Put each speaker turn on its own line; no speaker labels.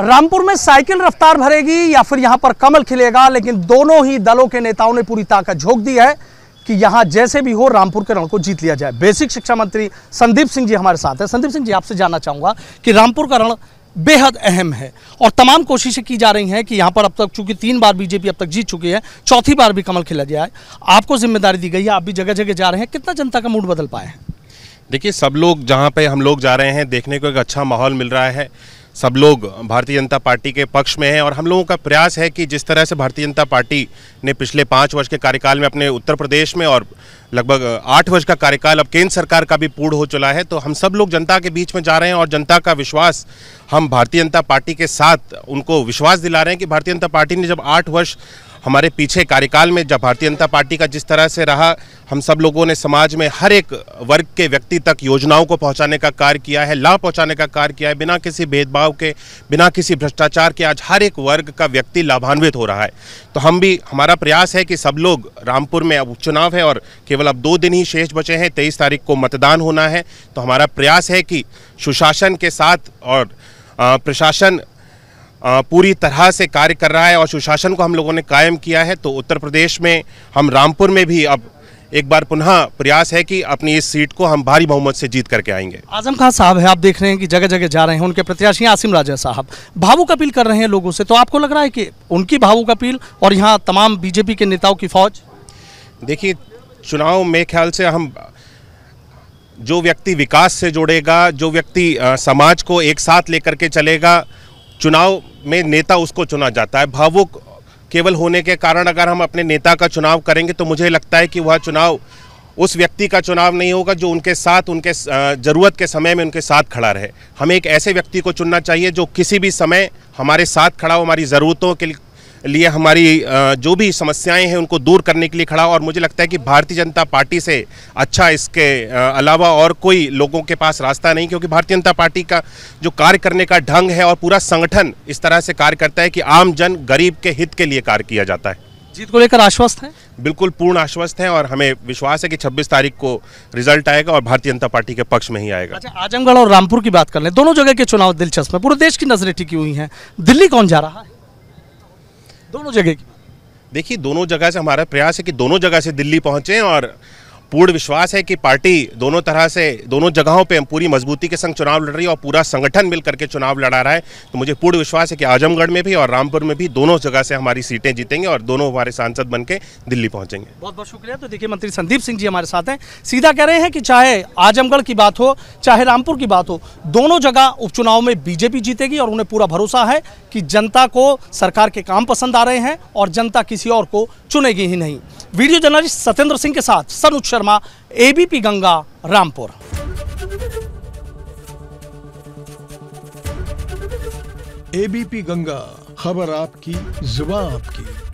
रामपुर में साइकिल रफ्तार भरेगी या फिर यहां पर कमल खिलेगा लेकिन दोनों ही दलों के नेताओं ने पूरी ताकत झोंक दी है कि यहां जैसे भी हो रामपुर के रण को जीत लिया जाए बेसिक शिक्षा मंत्री संदीप सिंह जी हमारे साथ हैं संदीप सिंह जी आपसे जानना चाहूंगा कि रामपुर का रण बेहद अहम है और तमाम कोशिशें की जा रही हैं कि यहाँ पर अब तक चूंकि तीन बार बीजेपी अब तक जीत चुकी है चौथी बार भी कमल खिला जाए आपको जिम्मेदारी दी गई है आप भी जगह जगह जा रहे हैं कितना जनता का मूड बदल पाए हैं
देखिए सब लोग जहाँ पे हम लोग जा रहे हैं देखने को एक अच्छा माहौल मिल रहा है सब लोग भारतीय जनता पार्टी के पक्ष में हैं और हम लोगों का प्रयास है कि जिस तरह से भारतीय जनता पार्टी ने पिछले पाँच वर्ष के कार्यकाल में अपने उत्तर प्रदेश में और लगभग आठ वर्ष का कार्यकाल अब केंद्र सरकार का भी पूर्ण हो चला है तो हम सब लोग जनता के बीच में जा रहे हैं और जनता का विश्वास हम भारतीय जनता पार्टी के साथ उनको विश्वास दिला रहे हैं कि भारतीय जनता पार्टी ने जब आठ वर्ष हमारे पीछे कार्यकाल में जब भारतीय जनता पार्टी का जिस तरह से रहा हम सब लोगों ने समाज में हर एक वर्ग के व्यक्ति तक योजनाओं को पहुंचाने का कार्य किया है लाभ पहुंचाने का कार्य किया है बिना किसी भेदभाव के बिना किसी भ्रष्टाचार के आज हर एक वर्ग का व्यक्ति लाभान्वित हो रहा है तो हम भी हमारा प्रयास है कि सब लोग रामपुर में अब उपचुनाव है और केवल अब दो दिन ही शेष बचे हैं तेईस तारीख को मतदान होना है तो हमारा प्रयास है कि सुशासन के साथ और प्रशासन पूरी तरह से कार्य कर रहा है और सुशासन को हम लोगों ने कायम किया है तो उत्तर प्रदेश में हम रामपुर में भी अब एक बार पुनः प्रयास है कि अपनी इस सीट को हम भारी बहुमत से जीत करके आएंगे
आजम खान साहब है आप देख रहे हैं कि जगह जगह जा रहे हैं उनके प्रत्याशी आसिम राजा साहब भावुक अपील कर रहे हैं लोगों से तो आपको लग रहा है कि उनकी भावुक अपील और यहाँ तमाम बीजेपी के नेताओं की फौज देखिए चुनाव में ख्याल से हम
जो व्यक्ति विकास से जुड़ेगा जो व्यक्ति समाज को एक साथ लेकर के चलेगा चुनाव में नेता उसको चुना जाता है भावुक केवल होने के कारण अगर हम अपने नेता का चुनाव करेंगे तो मुझे लगता है कि वह चुनाव उस व्यक्ति का चुनाव नहीं होगा जो उनके साथ उनके ज़रूरत के समय में उनके साथ खड़ा रहे हमें एक ऐसे व्यक्ति को चुनना चाहिए जो किसी भी समय हमारे साथ खड़ा हो हमारी ज़रूरतों के लिए हमारी जो भी समस्याएं हैं उनको दूर करने के लिए खड़ा और मुझे लगता है कि भारतीय जनता पार्टी से अच्छा इसके अलावा और कोई लोगों के पास रास्ता नहीं क्योंकि भारतीय जनता पार्टी का जो कार्य करने का ढंग है और पूरा संगठन इस तरह से कार्य करता है कि आम जन गरीब के हित के लिए कार्य किया जाता है जीत को लेकर आश्वस्त हैं बिल्कुल पूर्ण आश्वस्त हैं और हमें विश्वास है कि 26 तारीख को रिजल्ट आएगा और भारतीय जनता पार्टी के पक्ष में ही आएगा अच्छा
आजमगढ़ और रामपुर की बात कर लें दोनों जगह के चुनाव दिलचस्प है पूरे देश की नजरें टिकी हुई हैं दिल्ली कौन जा रहा है दोनों जगह की देखिए दोनों जगह से
हमारा प्रयास है कि दोनों जगह से दिल्ली पहुँचें और पूर्ण विश्वास है कि पार्टी दोनों तरह से दोनों जगहों पे पूरी मजबूती के संग चुनाव लड़ रही है और पूरा संगठन मिलकर के चुनाव लड़ा रहा है तो मुझे पूर्ण विश्वास है कि आजमगढ़ में भी और रामपुर में भी दोनों जगह से हमारी सीटें जीतेंगे और दोनों हमारे सांसद बन के दिल्ली पहुंचेंगे
बहुत बहुत शुक्रिया तो देखिए मंत्री संदीप सिंह जी हमारे साथ हैं सीधा कह रहे हैं कि चाहे आजमगढ़ की बात हो चाहे रामपुर की बात हो दोनों जगह उपचुनाव में बीजेपी जीतेगी और उन्हें पूरा भरोसा है कि जनता को सरकार के काम पसंद आ रहे हैं और जनता किसी और को चुनेगी ही नहीं वीडियो जर्नलिस्ट सत्येंद्र सिंह के साथ सनुच्छ शर्मा एबीपी गंगा रामपुर एबीपी गंगा खबर आपकी जुबा आपकी